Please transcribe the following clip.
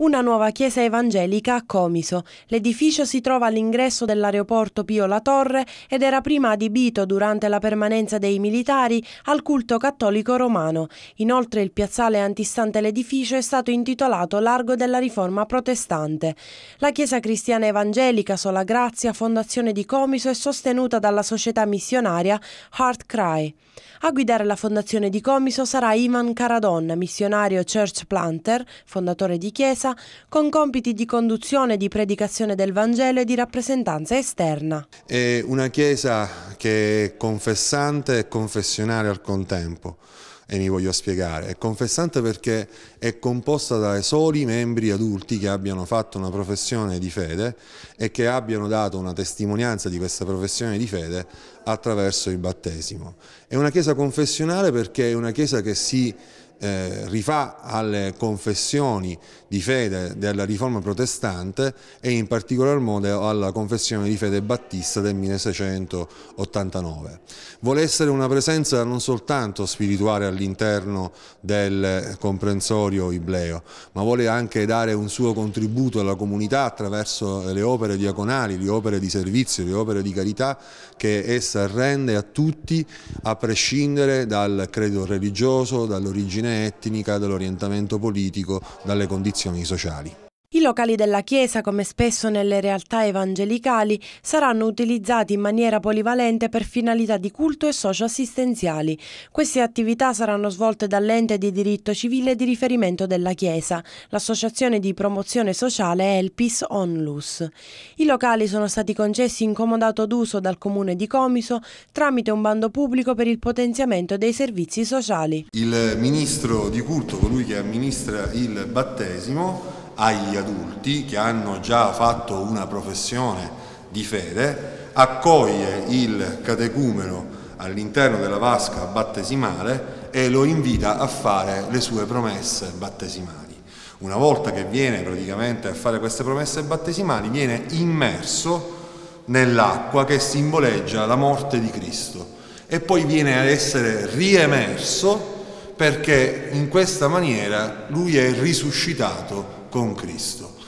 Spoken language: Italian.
Una nuova chiesa evangelica a Comiso. L'edificio si trova all'ingresso dell'aeroporto Pio La Torre ed era prima adibito durante la permanenza dei militari al culto cattolico romano. Inoltre il piazzale antistante l'edificio è stato intitolato Largo della Riforma Protestante. La chiesa cristiana evangelica Sola Grazia, fondazione di Comiso, è sostenuta dalla società missionaria Heart Cry. A guidare la fondazione di Comiso sarà Ivan Caradon, missionario church planter, fondatore di chiesa, Chiesa con compiti di conduzione, di predicazione del Vangelo e di rappresentanza esterna. È una Chiesa che è confessante e confessionale al contempo e mi voglio spiegare. È confessante perché è composta dai soli membri adulti che abbiano fatto una professione di fede e che abbiano dato una testimonianza di questa professione di fede attraverso il battesimo. È una chiesa confessionale perché è una chiesa che si eh, rifà alle confessioni di fede della riforma protestante e in particolar modo alla confessione di fede battista del 1689. Vuole essere una presenza non soltanto spirituale all'interno del comprensorio ibleo, ma vuole anche dare un suo contributo alla comunità attraverso le opere diaconali, le opere di servizio, le opere di carità che essa rende a tutti a prescindere dal credo religioso, dall'origine etnica, dall'orientamento politico, dalle condizioni sociali. I locali della Chiesa, come spesso nelle realtà evangelicali, saranno utilizzati in maniera polivalente per finalità di culto e socioassistenziali. Queste attività saranno svolte dall'ente di diritto civile di riferimento della Chiesa, l'Associazione di Promozione Sociale Elpis Onlus. I locali sono stati concessi in comodato d'uso dal Comune di Comiso tramite un bando pubblico per il potenziamento dei servizi sociali. Il Ministro di Culto, colui che amministra il battesimo, agli adulti che hanno già fatto una professione di fede, accoglie il catecumeno all'interno della vasca battesimale e lo invita a fare le sue promesse battesimali. Una volta che viene praticamente a fare queste promesse battesimali, viene immerso nell'acqua che simboleggia la morte di Cristo e poi viene ad essere riemerso perché in questa maniera lui è risuscitato con Cristo.